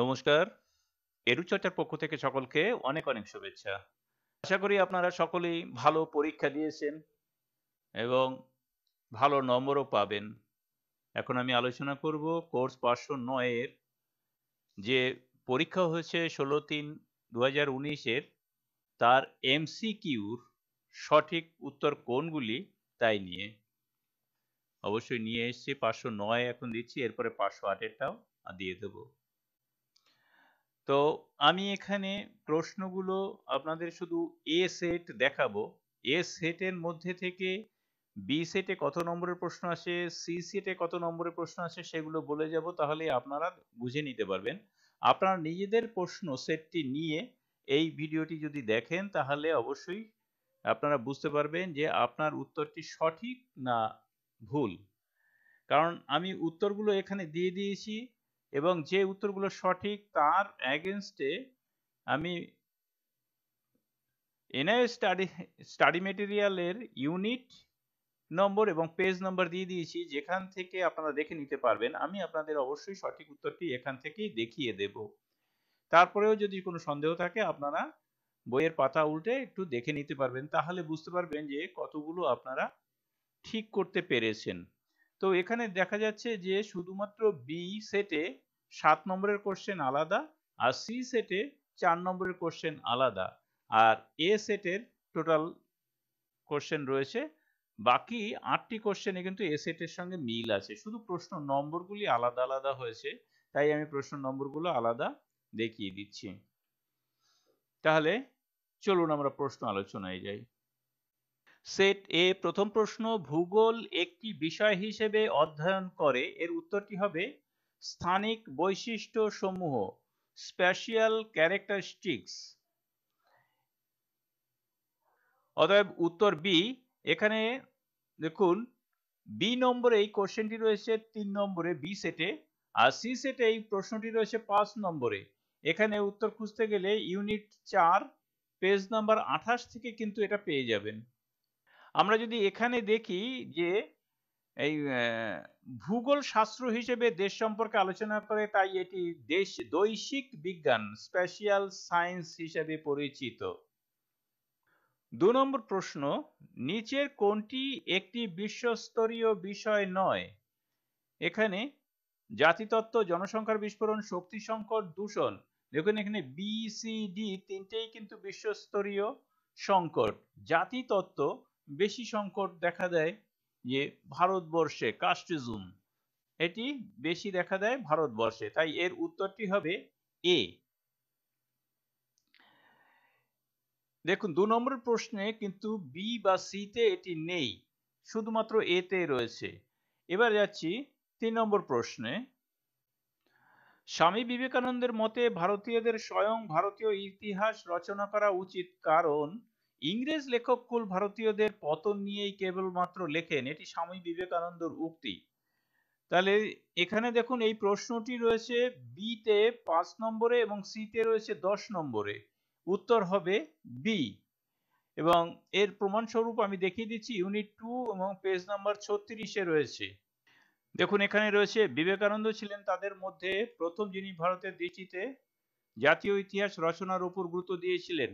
নমস্কার চর্চার পক্ষ থেকে সকলকে অনেক অনেক শুভেচ্ছা আশা করি আপনারা সকলেই ভালো পরীক্ষা দিয়েছেন এবং ভালো নম্বরও পাবেন এখন আমি আলোচনা করব কোর্স পাঁচশো নয়ের যে পরীক্ষা হয়েছে ষোলো তিন দু হাজার উনিশের তার এমসিকিউর সঠিক উত্তর কোনগুলি তাই নিয়ে অবশ্যই নিয়ে এসছি পাঁচশো নয় এখন দিচ্ছি এরপরে পাঁচশো আটেরটাও দিয়ে দেবো তো আমি এখানে প্রশ্নগুলো আপনাদের শুধু এ সেট দেখাবো এ সেটের মধ্যে থেকে বি সেটে কত নম্বরের প্রশ্ন আসে সি সেটে কত নম্বরের প্রশ্ন আসে সেগুলো বলে যাব তাহলে আপনারা বুঝে নিতে পারবেন আপনারা নিজেদের প্রশ্ন সেটটি নিয়ে এই ভিডিওটি যদি দেখেন তাহলে অবশ্যই আপনারা বুঝতে পারবেন যে আপনার উত্তরটি সঠিক না ভুল কারণ আমি উত্তরগুলো এখানে দিয়ে দিয়েছি এবং যে উত্তরগুলো সঠিক তার অ্যাগেনস্টে আমি এনআইএস স্টাডি স্টাডি মেটেরিয়ালের ইউনিট নম্বর এবং পেজ নম্বর দিয়ে দিয়েছি যেখান থেকে আপনারা দেখে নিতে পারবেন আমি আপনাদের অবশ্যই সঠিক উত্তরটি এখান থেকেই দেখিয়ে দেব তারপরেও যদি কোনো সন্দেহ থাকে আপনারা বইয়ের পাতা উল্টে একটু দেখে নিতে পারবেন তাহলে বুঝতে পারবেন যে কতগুলো আপনারা ঠিক করতে পেরেছেন তো এখানে দেখা যাচ্ছে যে শুধুমাত্র বি সেটে সাত নম্বরের কোশ্চেন আলাদা আর সি সেটে চার নম্বরের কোশ্চেন আলাদা আর এ সেটের টোটাল কোশ্চেন রয়েছে বাকি আটটি কোশ্চেনে কিন্তু এ সেটের সঙ্গে মিল আছে শুধু প্রশ্ন নম্বরগুলি আলাদা আলাদা হয়েছে তাই আমি প্রশ্ন নম্বরগুলো আলাদা দেখিয়ে দিচ্ছি তাহলে চলুন আমরা প্রশ্ন আলোচনায় যাই সেট এ প্রথম প্রশ্ন ভূগোল একটি বিষয় হিসেবে অধ্যয়ন করে এর উত্তরটি হবে স্থানিক বৈশিষ্ট্য সমূহ স্প্যাশিয়াল ক্যারেক্টারিস্টিক্স অতএব উত্তর বি এখানে দেখুন বি নম্বরে এই কোশ্চেনটি রয়েছে তিন নম্বরে বি সেটে আর সি সেটে এই প্রশ্নটি রয়েছে পাঁচ নম্বরে এখানে উত্তর খুঁজতে গেলে ইউনিট চার পেজ নাম্বার আঠাশ থেকে কিন্তু এটা পেয়ে যাবেন আমরা যদি এখানে দেখি যে এই ভূগোল শাস্ত্র হিসেবে দেশ সম্পর্কে আলোচনা করে তাই এটি দেশ দৈশিক বিজ্ঞান স্পেশাল সায়েন্স হিসেবে পরিচিত দু নম্বর প্রশ্ন নিচের কোনটি একটি বিশ্বস্তরীয় বিষয় নয় এখানে জাতিতত্ত্ব জনসংখ্যার বিস্ফোরণ শক্তি সংকট দূষণ দেখুন এখানে বি সি ডি তিনটেই কিন্তু বিশ্বস্তরীয় সংকট জাতিতত্ত্ব বেশি সংকট দেখা দেয় যে ভারতবর্ষে কাস্টিজম এটি বেশি দেখা দেয় ভারতবর্ষে তাই এর উত্তরটি হবে এ দেখুন দু নম্বর প্রশ্নে কিন্তু বি বা সিতে এটি নেই শুধুমাত্র এতে রয়েছে এবার যাচ্ছি তিন নম্বর প্রশ্নে স্বামী বিবেকানন্দের মতে ভারতীয়দের স্বয়ং ভারতীয় ইতিহাস রচনা করা উচিত কারণ ইংরেজ লেখক কুল ভারতীয়দের পতন নিয়েই কেবলমাত্র লেখেন এটি স্বামী বিবেকানন্দর উক্তি তাহলে এখানে দেখুন এই প্রশ্নটি রয়েছে বিতে পাঁচ নম্বরে এবং সিতে রয়েছে দশ নম্বরে উত্তর হবে বি এবং এর প্রমাণস্বরূপ আমি দেখিয়ে দিচ্ছি ইউনিট টু এবং পেজ নাম্বার ছত্রিশে রয়েছে দেখুন এখানে রয়েছে বিবেকানন্দ ছিলেন তাদের মধ্যে প্রথম যিনি ভারতের দৃষ্টিতে জাতীয় ইতিহাস রচনার উপর গুরুত্ব দিয়েছিলেন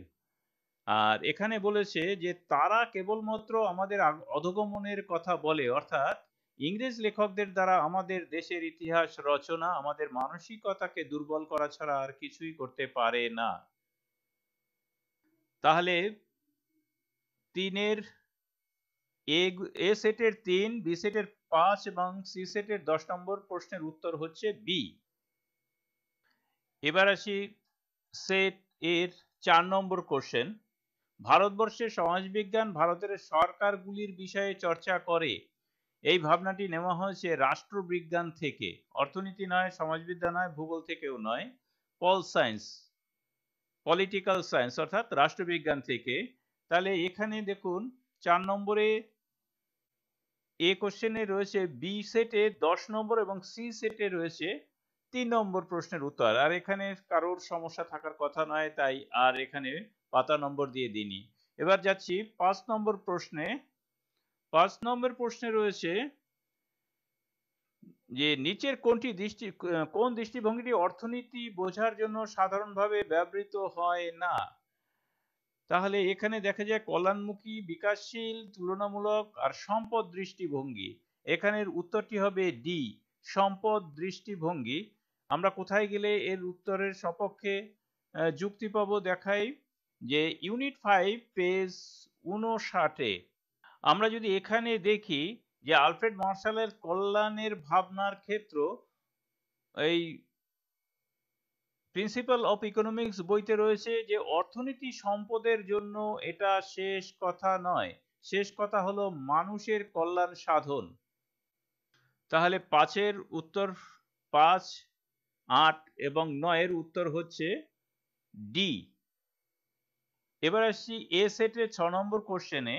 আর এখানে বলেছে যে তারা কেবলমাত্র আমাদের অধগমনের কথা বলে অর্থাৎ ইংরেজ লেখকদের দ্বারা আমাদের দেশের ইতিহাস রচনা আমাদের মানসিকতাকে দুর্বল করা ছাড়া আর কিছুই করতে পারে না তাহলে তিনের এ সেটের তিন বি সেটের পাঁচ এবং সি সেটের দশ নম্বর প্রশ্নের উত্তর হচ্ছে বি এবার আসি সেট এর চার নম্বর কোশ্চেন ভারতবর্ষে সমাজবিজ্ঞান ভারতের সরকারগুলির বিষয়ে চর্চা করে এই ভাবনাটি নেওয়া হয়েছে রাষ্ট্রবিজ্ঞান থেকে অর্থনীতি নয় সমাজবিদ্যা নয় ভূগোল থেকেও নয় পল সায়েন্স পলিটিক্যাল সায়েন্স অর্থাৎ রাষ্ট্রবিজ্ঞান থেকে তাহলে এখানে দেখুন চার নম্বরে এ কোশ্চেনে রয়েছে বি সেটে দশ নম্বর এবং সি সেটে রয়েছে তিন নম্বর প্রশ্নের উত্তর আর এখানে কারোর সমস্যা থাকার কথা নয় তাই আর এখানে পাতা নম্বর দিয়ে দিনি এবার যাচ্ছি পাঁচ নম্বর প্রশ্নে পাঁচ নম্বর প্রশ্নে রয়েছে যে নিচের কোনটি দৃষ্টি কোন দৃষ্টিভঙ্গিটি অর্থনীতি বোঝার জন্য সাধারণভাবে ব্যবহৃত হয় না তাহলে এখানে দেখা যায় কল্যাণমুখী বিকাশশীল তুলনামূলক আর সম্পদ দৃষ্টিভঙ্গি এখানের উত্তরটি হবে ডি সম্পদ দৃষ্টিভঙ্গি আমরা কোথায় গেলে এর উত্তরের সপক্ষে যুক্তি পাবো দেখাই যে ইউনিট ফাইভ পেজ উনষাটে আমরা যদি এখানে দেখি যে আলফ্রেড মার্শালের কল্যাণের ভাবনার ক্ষেত্র এই প্রিন্সিপাল অফ ইকোনমিক্স বইতে রয়েছে যে অর্থনীতি সম্পদের জন্য এটা শেষ কথা নয় শেষ কথা হলো মানুষের কল্যাণ সাধন তাহলে পাঁচের উত্তর পাঁচ আট এবং নয়ের উত্তর হচ্ছে ডি এবার আসছি এ সেটের ছ নম্বর কোশ্চেনে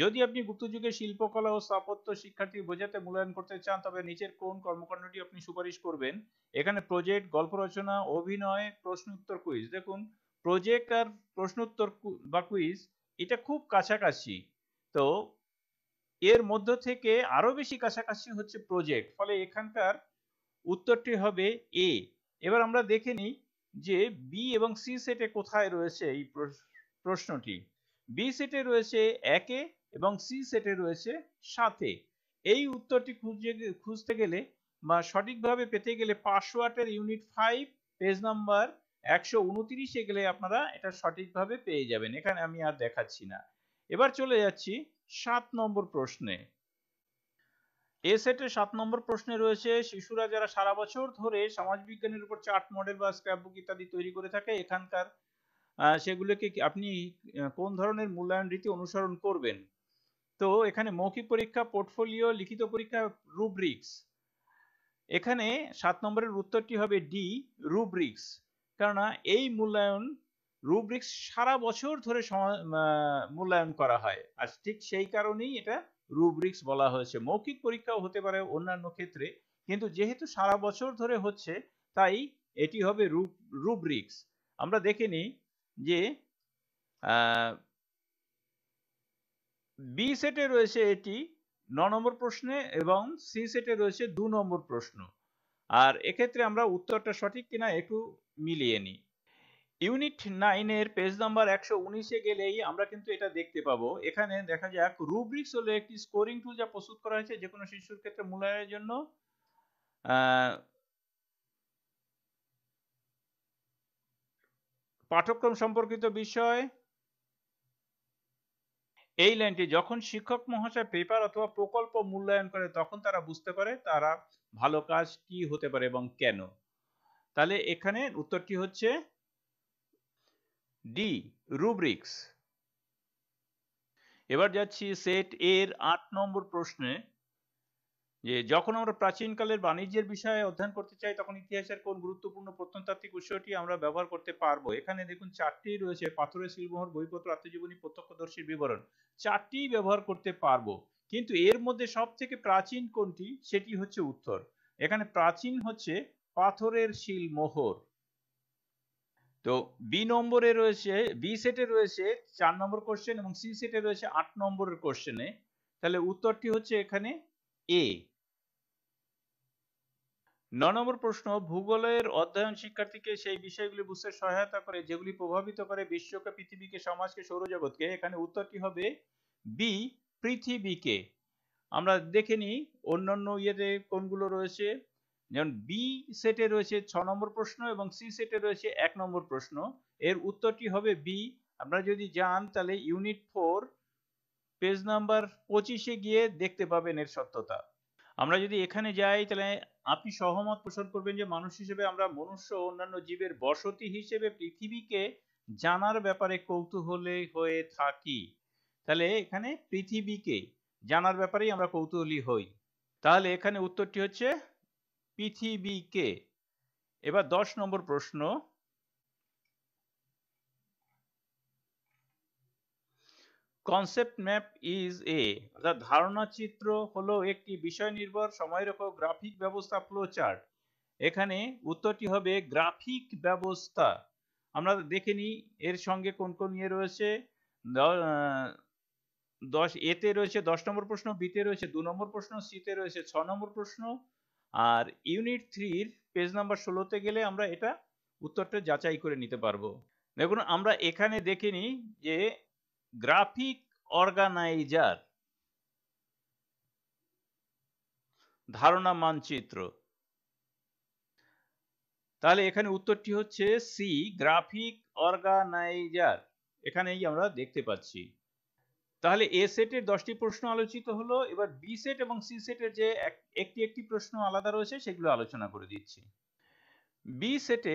যদি আপনি গুপ্তযুগের শিল্পকলা ও স্থাপত্য শিক্ষার্থী বোঝাতে মূল্যায়ন করতে চান তবে নিচের কোন কর্মকাণ্ডটি আপনি সুপারিশ করবেন এখানে প্রজেক্ট গল্প রচনা অভিনয় প্রশ্ন উত্তর কুইজ দেখুন প্রজেক্ট আর প্রশ্ন উত্তর বা কুইজ এটা খুব কাছাকাছি তো এর মধ্য থেকে আরো বেশি কাছাকাছি হচ্ছে প্রজেক্ট ফলে এখানকার উত্তরটি হবে এ এবার আমরা দেখে নিই যে বি এবং সি সেটে কোথায় রয়েছে এই প্রশ্ন প্রশ্নটি বি সেটে রয়েছে একে এবং সি সেটে রয়েছে সাথে এই উত্তরটি খুঁজে খুঁজতে গেলে বা সঠিকভাবে পেতে গেলে পাসওয়ার্ডের ইউনিট ফাইভ পেজ নাম্বার একশো উনত্রিশে গেলে আপনারা এটা সঠিকভাবে পেয়ে যাবেন এখানে আমি আর দেখাচ্ছি না এবার চলে যাচ্ছি সাত নম্বর প্রশ্নে এ সেটে সাত নম্বর প্রশ্নে রয়েছে শিশুরা যারা সারা বছর ধরে সমাজবিজ্ঞানের উপর চার্ট মডেল বা স্ক্র্যাপবুক ইত্যাদি তৈরি করে থাকে এখানকার সেগুলোকে আপনি কোন ধরনের মূল্যায়ন রীতি অনুসরণ করবেন তো এখানে মৌখিক পরীক্ষা পোর্টফোলিও লিখিত পরীক্ষা রুব্রিক্স এখানে সাত নম্বরের উত্তরটি হবে ডি রুব্রিক্স কেননা এই মূল্যায়ন রুব্রিক্স সারা বছর ধরে মূল্যায়ন করা হয় আর ঠিক সেই কারণেই এটা রুব্রিক্স বলা হয়েছে মৌখিক পরীক্ষাও হতে পারে অন্যান্য ক্ষেত্রে কিন্তু যেহেতু সারা বছর ধরে হচ্ছে তাই এটি হবে রুব্রিক্স আমরা দেখে নিই যে বি সেটে রয়েছে এটি ন নম্বর প্রশ্নে এবং সি সেটে রয়েছে দু নম্বর প্রশ্ন আর এক্ষেত্রে আমরা উত্তরটা সঠিক কিনা একটু মিলিয়ে নিই ইউনিট নাইনের পেজ নাম্বার একশো উনিশে গেলেই আমরা কিন্তু এটা দেখতে পাবো এখানে দেখা যাক রুব্রিক্স হলো একটি স্কোরিং টুল যা প্রস্তুত করা হয়েছে যে কোনো শিশুর ক্ষেত্রে মূল্যায়নের জন্য পাঠ্যক্রম সম্পর্কিত বিষয় এই লাইনটি যখন শিক্ষক মহাশয় পেপার অথবা প্রকল্প মূল্যায়ন করে তখন তারা বুঝতে পারে তারা ভালো কাজ কি হতে পারে এবং কেন তাহলে এখানে উত্তরটি হচ্ছে ডি রুব্রিক্স এবার যাচ্ছি সেট এর আট নম্বর প্রশ্নে যে যখন আমরা প্রাচীনকালের বাণিজ্যের বিষয়ে অধ্যয়ন করতে চাই তখন ইতিহাসের কোন গুরুত্বপূর্ণ প্রত্নতাত্ত্বিক উৎসটি আমরা ব্যবহার করতে পারবো এখানে দেখুন চারটি রয়েছে পাথরের শিলমোহর বইপত্র আত্মজীবনী প্রত্যক্ষদর্শীর বিবরণ চারটি ব্যবহার করতে পারবো কিন্তু এর মধ্যে সব থেকে প্রাচীন কোনটি সেটি হচ্ছে উত্তর এখানে প্রাচীন হচ্ছে পাথরের শিলমোহর তো বি নম্বরে রয়েছে বি সেটে রয়েছে চার নম্বর কোশ্চেন এবং সি সেটে রয়েছে আট নম্বরের কোশ্চেনে তাহলে উত্তরটি হচ্ছে এখানে এ ন নম্বর প্রশ্ন ভূগোলের অধ্যয়ন শিক্ষার্থীকে সেই বিষয়গুলি বুঝতে সহায়তা করে যেগুলি প্রভাবিত করে বিশ্বকে পৃথিবীকে সমাজকে সৌরজগৎকে এখানে উত্তরটি হবে বি পৃথিবীকে আমরা দেখে নিই অন্যান্য ইয়েতে কোনগুলো রয়েছে যেমন বি সেটে রয়েছে ছ নম্বর প্রশ্ন এবং সি সেটে রয়েছে এক নম্বর প্রশ্ন এর উত্তরটি হবে বি আপনারা যদি যান তাহলে ইউনিট ফোর পেজ নাম্বার পঁচিশে গিয়ে দেখতে পাবেন এর সত্যতা আমরা যদি এখানে যাই তাহলে আপনি সহমত পোষণ করবেন যে মানুষ হিসেবে আমরা মনুষ্য অন্যান্য জীবের বসতি হিসেবে পৃথিবীকে জানার ব্যাপারে কৌতূহলী হয়ে থাকি তাহলে এখানে পৃথিবীকে জানার ব্যাপারেই আমরা কৌতূহলী হই তাহলে এখানে উত্তরটি হচ্ছে পৃথিবীকে এবার দশ নম্বর প্রশ্ন কনসেপ্ট ম্যাপ ইজ এ অর্থাৎ ধারণা চিত্র হলো একটি বিষয় নির্ভর সময়রেখা গ্রাফিক ব্যবস্থা ফ্লো চার্ট এখানে উত্তরটি হবে গ্রাফিক ব্যবস্থা আমরা দেখে নিই এর সঙ্গে কোন কোন ইয়ে রয়েছে দশ এতে রয়েছে দশ নম্বর প্রশ্ন বিতে রয়েছে দু নম্বর প্রশ্ন সিতে রয়েছে ছ নম্বর প্রশ্ন আর ইউনিট থ্রির পেজ নাম্বার ষোলোতে গেলে আমরা এটা উত্তরটা যাচাই করে নিতে পারবো দেখুন আমরা এখানে দেখে নিই যে গ্রাফিক অর্গানাইজার ধারণা মানচিত্র তাহলে এখানে উত্তরটি হচ্ছে সি গ্রাফিক অর্গানাইজার এখানেই আমরা দেখতে পাচ্ছি তাহলে এ সেটের দশটি প্রশ্ন আলোচিত হলো এবার বি সেট এবং সি সেটের যে একটি একটি প্রশ্ন আলাদা রয়েছে সেগুলো আলোচনা করে দিচ্ছি বি সেটে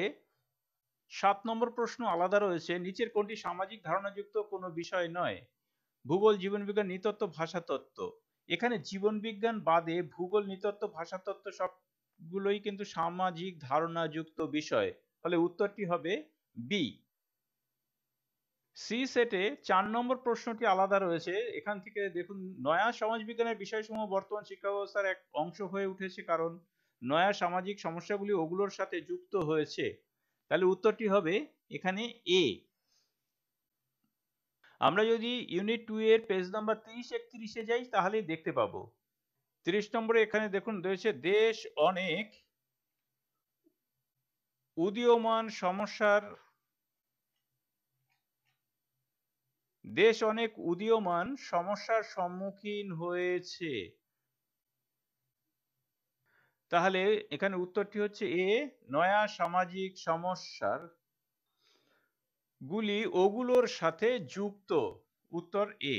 সাত নম্বর প্রশ্ন আলাদা রয়েছে নিচের কোনটি সামাজিক ধারণাযুক্ত কোনো বিষয় নয় ভূগোল জীবনবিজ্ঞান নৃতত্ত্ব ভাষাতত্ত্ব এখানে জীবনবিজ্ঞান বাদে ভূগোল নৃতত্ত্ব ভাষাতত্ত্ব সবগুলোই কিন্তু সামাজিক ধারণাযুক্ত বিষয় ফলে উত্তরটি হবে বি সি সেটে চার নম্বর প্রশ্নটি আলাদা রয়েছে এখান থেকে দেখুন নয়া সমাজবিজ্ঞানের বিষয়সমূহ বর্তমান শিক্ষা ব্যবস্থার এক অংশ হয়ে উঠেছে কারণ নয়া সামাজিক সমস্যাগুলি ওগুলোর সাথে যুক্ত হয়েছে তাহলে উত্তরটি হবে এখানে এ আমরা যদি ইউনিট টু এর পেজ নাম্বার তিরিশ একত্রিশে যাই তাহলে দেখতে পাবো তিরিশ নম্বরে এখানে দেখুন রয়েছে দেশ অনেক উদীয়মান সমস্যার দেশ অনেক উদীয়মান সমস্যার সম্মুখীন হয়েছে তাহলে এখানে উত্তরটি হচ্ছে এ নয়া সামাজিক সমস্যার গুলি ওগুলোর সাথে যুক্ত উত্তর এ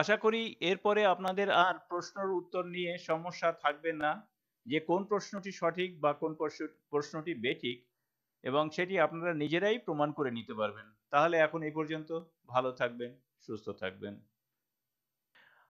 আশা করি এরপরে আপনাদের আর প্রশ্নের উত্তর নিয়ে সমস্যা থাকবে না যে কোন প্রশ্নটি সঠিক বা কোন প্রশ্নটি বেঠিক এবং সেটি আপনারা নিজেরাই প্রমাণ করে নিতে পারবেন তাহলে এখন এই পর্যন্ত ভালো থাকবেন সুস্থ থাকবেন